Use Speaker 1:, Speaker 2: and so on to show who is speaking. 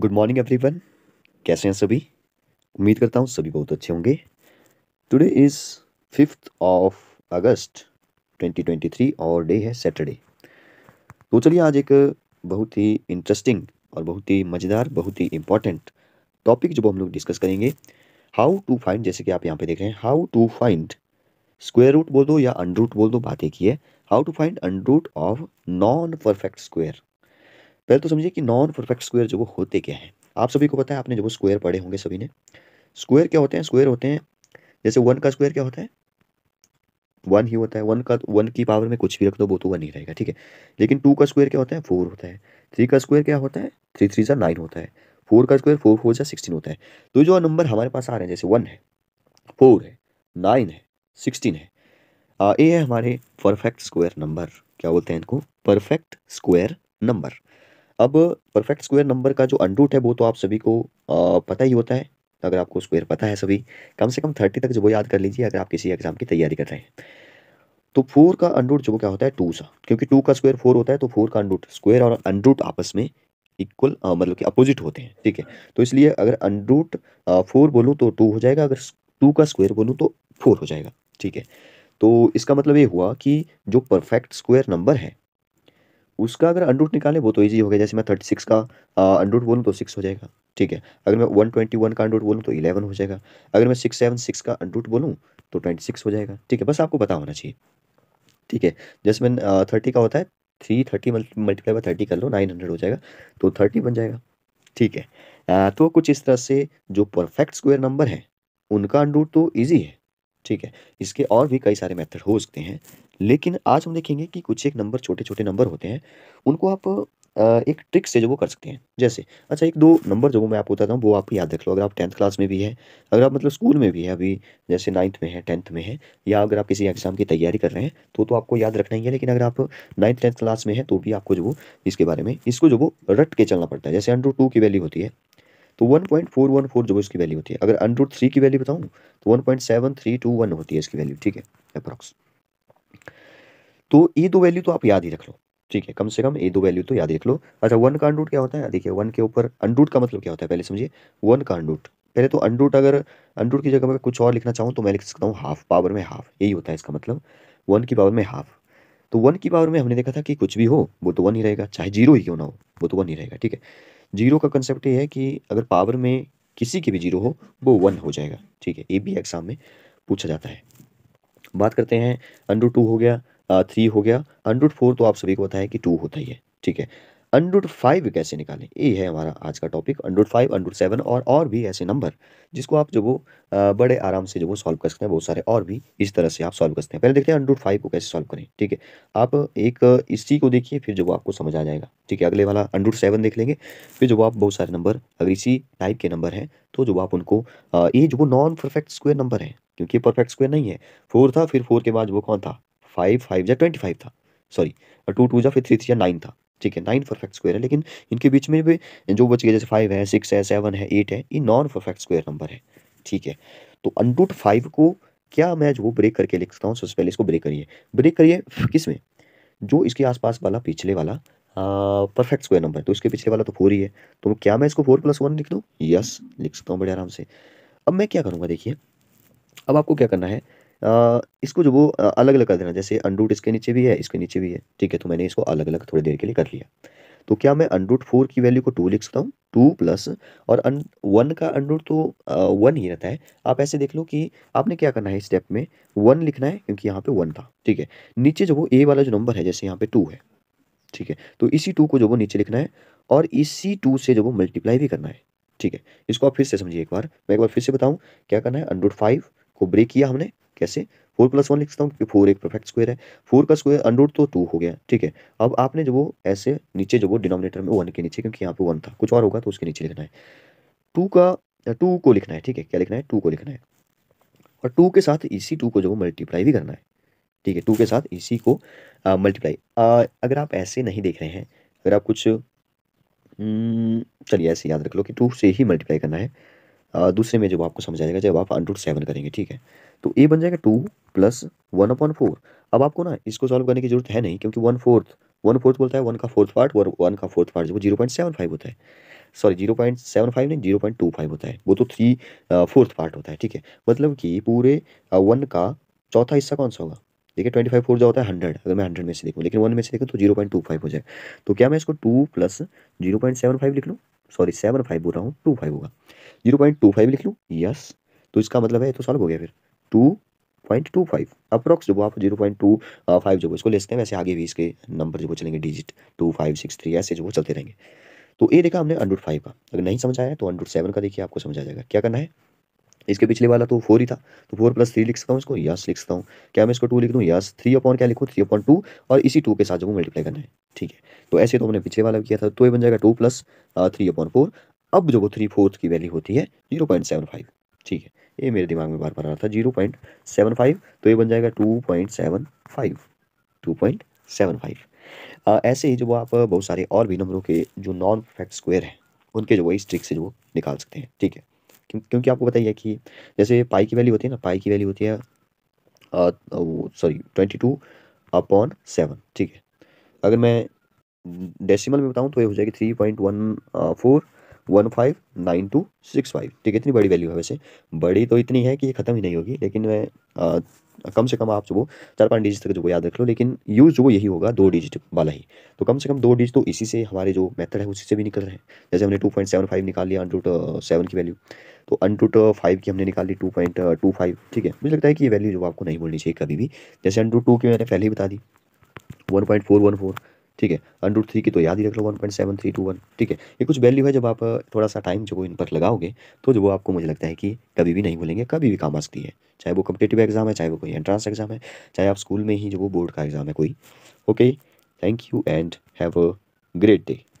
Speaker 1: good morning everyone कैसे हैं सभी उम्मीद करता हूँ सभी बहुत अच्छे होंगे today is fifth of August 2023 और डे है सैटरडे तो चलिए आज एक बहुत ही इंटरेस्टिंग और बहुत ही मज़ेदार बहुत ही इम्पॉर्टेंट टॉपिक जो हम लोग डिस्कस करेंगे हाउ टू फाइंड जैसे कि आप यहाँ पे देख रहे हैं how to find square root बोल दो या अंडर रूट बोल दो बात एक ही है how to find under root of non perfect square पहले तो समझिए कि नॉन परफेक्ट स्क्वायर जो वो होते क्या हैं आप सभी को पता है आपने जो वो स्क्वायर पढ़े होंगे सभी ने स्क्वायर क्या होते हैं स्क्वायर होते हैं जैसे वन का स्क्वायर क्या होता है वन ही होता है वन का वन की पावर में कुछ भी रख दो वो तो वन ही रहेगा ठीक है लेकिन टू का स्क्वायर क्या होता है फोर होता है थ्री का स्क्वायर क्या होता है थ्री थ्री जो नाइन होता है फोर का स्क्वायर फोर फोर जो सिक्सटीन होता है तो जो नंबर हमारे पास आ रहे हैं जैसे वन है फोर है नाइन है सिक्सटीन है ये है हमारे परफेक्ट स्क्वायर नंबर क्या बोलते हैं इनको परफेक्ट स्क्वायर नंबर अब परफेक्ट स्क्वायर नंबर का जो अनरूट है वो तो आप सभी को पता ही होता है अगर आपको स्क्वायर पता है सभी कम से कम थर्टी तक जो वो याद कर लीजिए अगर आप किसी एग्जाम की तैयारी कर रहे हैं तो फोर का अनरूट जो क्या होता है टू सा क्योंकि टू का स्क्वायर फोर होता है तो फोर का अनरूट स्क्वायर और अनरूट आपस में इक्वल मतलब कि अपोजिट होते हैं ठीक है तो इसलिए अगर अनरूट फोर बोलूँ तो टू हो जाएगा अगर टू का स्क्वायर बोलूँ तो फोर हो जाएगा ठीक है तो इसका मतलब ये हुआ कि जो परफेक्ट स्क्वायर नंबर है उसका अगर अंडूट निकालें वो तो ईजी हो गया जैसे मैं थर्टी सिक्स का अंडूट बोलूँ तो सिक्स हो जाएगा ठीक है अगर मैं वन ट्वेंटी वन का अंडूट बोलूँ तो इलेवन हो जाएगा अगर मैं सिक्स सेवन सिक्स का अंडूट बोलूँ तो ट्वेंटी सिक्स हो जाएगा ठीक है बस आपको पता होना चाहिए ठीक है जैसे मैं थर्टी का होता है three thirty multiply by thirty कर लो नाइन हंड्रेड हो जाएगा तो थर्टी बन जाएगा ठीक है आ, तो कुछ इस तरह से जो परफेक्ट स्क्वेयर नंबर है उनका अंडूट तो ईजी है ठीक है इसके और भी कई सारे मेथड हो सकते हैं लेकिन आज हम देखेंगे कि कुछ एक नंबर छोटे छोटे नंबर होते हैं उनको आप एक ट्रिक से जो वो कर सकते हैं जैसे अच्छा एक दो नंबर जो मैं आपको बताता हूँ वो आप याद रख लो अगर आप टेंथ क्लास में भी है अगर आप मतलब स्कूल में भी है अभी जैसे नाइन्थ में है टेंथ में है या अगर आप किसी एग्जाम की तैयारी कर रहे हैं तो तो आपको याद रखना ही है लेकिन अगर आप नाइन्थ टेंथ क्लास में है तो भी आपको जो इसके बारे में इसको जो वो रट के चलना पड़ता है जैसे अंडर टू की वैल्यू होती है तो वन जो इसकी वैल्यू होती है अगर अंडर थ्री की वैल्यू बताऊँ तो वन होती है इसकी वैल्यू ठीक है अप्रॉक्स तो ये दो वैल्यू तो आप याद ही रख लो ठीक है कम से कम ये दो वैल्यू तो याद रख लो अच्छा वन का अंडूट क्या होता है देखिए वन के ऊपर अंडूट का मतलब क्या होता है पहले समझिए वन का अंडूट पहले तो अनरूट अगर अंडूट की जगह मैं कुछ और लिखना चाहूँ तो मैं लिख सकता हूँ हाफ पावर में हाफ यही होता है इसका मतलब वन की पावर में हाफ तो वन की पावर में हमने देखा था कि कुछ भी हो वो तो वन ही रहेगा चाहे जीरो ही क्यों ना हो वो तो वन ही रहेगा ठीक है जीरो का कंसेप्ट ये है कि अगर पावर में किसी के भी जीरो हो वो वन हो जाएगा ठीक है ये भी एग्जाम में पूछा जाता है बात करते हैं अंडर टू हो गया थ्री हो गया अंडरूट फोर तो आप सभी को पता है कि टू होता ही है ठीक है अंडरूट फाइव कैसे निकालें ये है हमारा आज का topic under root five under root seven और और भी ऐसे नंबर जिसको आप जो वो बड़े आराम से जो वो सॉल्व कर सकते हैं बहुत सारे और भी इस तरह से आप सॉल्व कर सकते हैं पहले देखते हैं अंडरूट फाइव को कैसे सॉल्व करें ठीक है आप एक इसी को देखिए फिर जो आपको समझ आ जाएगा ठीक है अगले वाला अंडरूट सेवन देख लेंगे फिर जो आप बहुत सारे नंबर अगर इसी टाइप के नंबर हैं तो जो आप उनको ये जो नॉन परफेक्ट स्क्वेयर नंबर है क्योंकि परफेक्ट स्क्वेयर नहीं है फोर था फिर फोर के बाद वो कौन था फाइव फाइव या ट्वेंटी फाइव था सॉरी टू टू या फिर थ्री थ्री या नाइन था ठीक है नाइन परफेक्ट स्क्वायर है लेकिन इनके बीच में भी जो बच गए जैसे फाइव है सिक्स है सेवन है एट है ये नॉन परफेक्ट स्क्वायर नंबर है ठीक है तो अनरूट फाइव को क्या मैं जो ब्रेक करके लिखता हूँ सबसे पहले इसको ब्रेक करिए ब्रेक करिए किस में जो इसके आसपास वाला पिछले वाला परफेक्ट स्क्वायर नंबर तो इसके पिछले वाला तो फोर ही है तो क्या मैं इसको फोर प्लस वन लिख दूँ यस लिख सकता हूँ बड़े आराम से अब मैं क्या करूँगा देखिए अब आपको क्या करना है इसको जो वो अलग अलग कर देना जैसे अनरूट इसके नीचे भी है इसके नीचे भी है ठीक है तो मैंने इसको अलग अलग थोड़ी देर के लिए कर लिया तो क्या मैं अनरूट फोर की वैल्यू को टू लिख सकता हूँ टू प्लस और अन वन का अनरूट तो वन ही रहता है आप ऐसे देख लो कि आपने क्या करना है इस स्टेप में वन लिखना है क्योंकि यहाँ पे वन था ठीक है नीचे जो वो ए वाला जो नंबर है जैसे यहाँ पे टू है ठीक है तो इसी टू को जो वो नीचे लिखना है और इसी टू से जो वो मल्टीप्लाई भी करना है ठीक है इसको आप फिर से समझिए एक बार मैं एक बार फिर से बताऊँ क्या करना है अनरूट फाइव को ब्रेक किया हमने कैसे फोर प्लस वन लिखता हूँ क्योंकि फोर एक परफेक्ट स्क्वायर है फोर का स्क्वायर अंडर तो टू हो गया ठीक है अब आपने जो वो ऐसे नीचे जो वो डिनोमिनेटर में वन के नीचे क्योंकि यहाँ पे वन था कुछ और होगा तो उसके नीचे लिखना है टू का टू को लिखना है ठीक है क्या लिखना है टू को लिखना है और टू के साथ इसी टू को जो मल्टीप्लाई भी करना है ठीक है टू के साथ इसी को मल्टीप्लाई अगर आप ऐसे नहीं देख रहे हैं अगर आप कुछ हम्म, चलिए ऐसे याद रख लो कि टू से ही मल्टीप्लाई करना है दूसरे में जब आपको समझ आएगा जब आप अंडरूट सेवन करेंगे ठीक है तो ए बन जाएगा two plus one upon four अब आपको ना इसको सॉल्व करने की जरूरत है नहीं क्योंकि वन फोर्थ वन फोर्थ बोलता है वन का फोर्थ पार्ट और वन का फोर्थ पार्ट जो जीरो पॉइंट सेवन फाइव होता है sorry zero point seven five नहीं जीरो पॉइंट टू फाइव होता है वो तो थ्री फोर्थ पार्ट होता है ठीक है मतलब कि पूरे वन का चौथा हिस्सा कौन सा होगा देखिए ट्वेंटी फाइव फोर जो होता है हंड्रेड अगर मैं हंड्रेड में से देखूँ लेकिन वन में से देखूँ तो जीरो पॉइंट टू फाइव हो जाए तो क्या मैं इसको two plus zero point seven five लिख लूँ सॉरी सेवन फाइव बोल रहा हूँ टू फाइव होगा जीरो पॉइंट टू फाइव लिख लूँ यस तो इसका मतलब है तो सॉल्व हो गया फिर two point two five approx जो आप जीरो पॉइंट टू फाइव जो इसको लेते हैं वैसे आगे भी इसके नंबर जो चलेंगे digit two five six three ऐसे जो चलते रहेंगे तो ये देखा हमने अंड्रोड फाइव का अगर नहीं समझ आया तो अंड्रोड सेवन का देखिए आपको समझ आ जाएगा क्या करना है इसके पिछले वाला तो फोर ही था तो फोर प्लस थ्री लिख सकता हूँ इसको यस लिख सकता हूँ क्या मैं इसको टू लिख दूँ यस थ्री अपॉन क्या लिखूँ थ्री अपॉन टू और इसी टू के साथ जो मल्टीप्लाई करना है ठीक है तो ऐसे तो हमने पिछले वाला किया था तो ये बन जाएगा two plus three upon four अब जो वो थ्री फोर्थ की वैल्यू होती है जीरो पॉइंट सेवन फाइव ठीक है ये मेरे दिमाग में बार बार आ रहा था जीरो पॉइंट सेवन फाइव तो ये बन जाएगा two point seven five two point seven five ऐसे ही जो आप बहुत सारे और भी नंबरों के जो नॉन परफेक्ट स्क्वेयर हैं उनके जो वही स्ट्रिक से जो निकाल सकते हैं ठीक है क्योंकि आपको बताइए कि जैसे पाई की वैल्यू होती है ना पाई की वैल्यू होती है sorry twenty two upon seven ठीक है अगर मैं डेसिमल में बताऊं तो ये हो जाएगी three point one four one five nine two six five ठीक है इतनी बड़ी वैल्यू है वैसे बड़ी तो इतनी है कि ये खत्म ही नहीं होगी लेकिन मैं आ, कम से कम आप जो चार पाँच डिजिट तक जो याद रख लो लेकिन यूज़ जो यही होगा दो डिजिट वाला ही तो कम से कम दो डिजिट तो इसी से हमारे जो मेथड है उसी से भी निकल रहे हैं जैसे हमने टू पॉइंट सेवन फाइव निकाल लिया अनटूट सेवन की वैल्यू तो अनटूट फाइव की हमने निकाली टू पॉइंट टू फाइव ठीक है मुझे लगता है कि ये वैल्यू जो आपको नहीं बोलनी चाहिए कभी भी जैसे अनटूट टू की मैंने पहले ही बता दी one point four one four ठीक है अंडर थ्री की तो याद ही रख लो one point seven three two one ठीक है ये कुछ वैल्यू है जब आप थोड़ा सा टाइम जब इन पर लगाओगे तो वो आपको मुझे लगता है कि कभी भी नहीं भूलेंगे कभी भी काम आ सकती है चाहे वो कम्पिटेटिव एग्जाम है चाहे वो कोई एंट्रेंस एग्जाम है चाहे आप स्कूल में ही जो वो बोर्ड का एग्जाम है कोई okay thank you and have a great day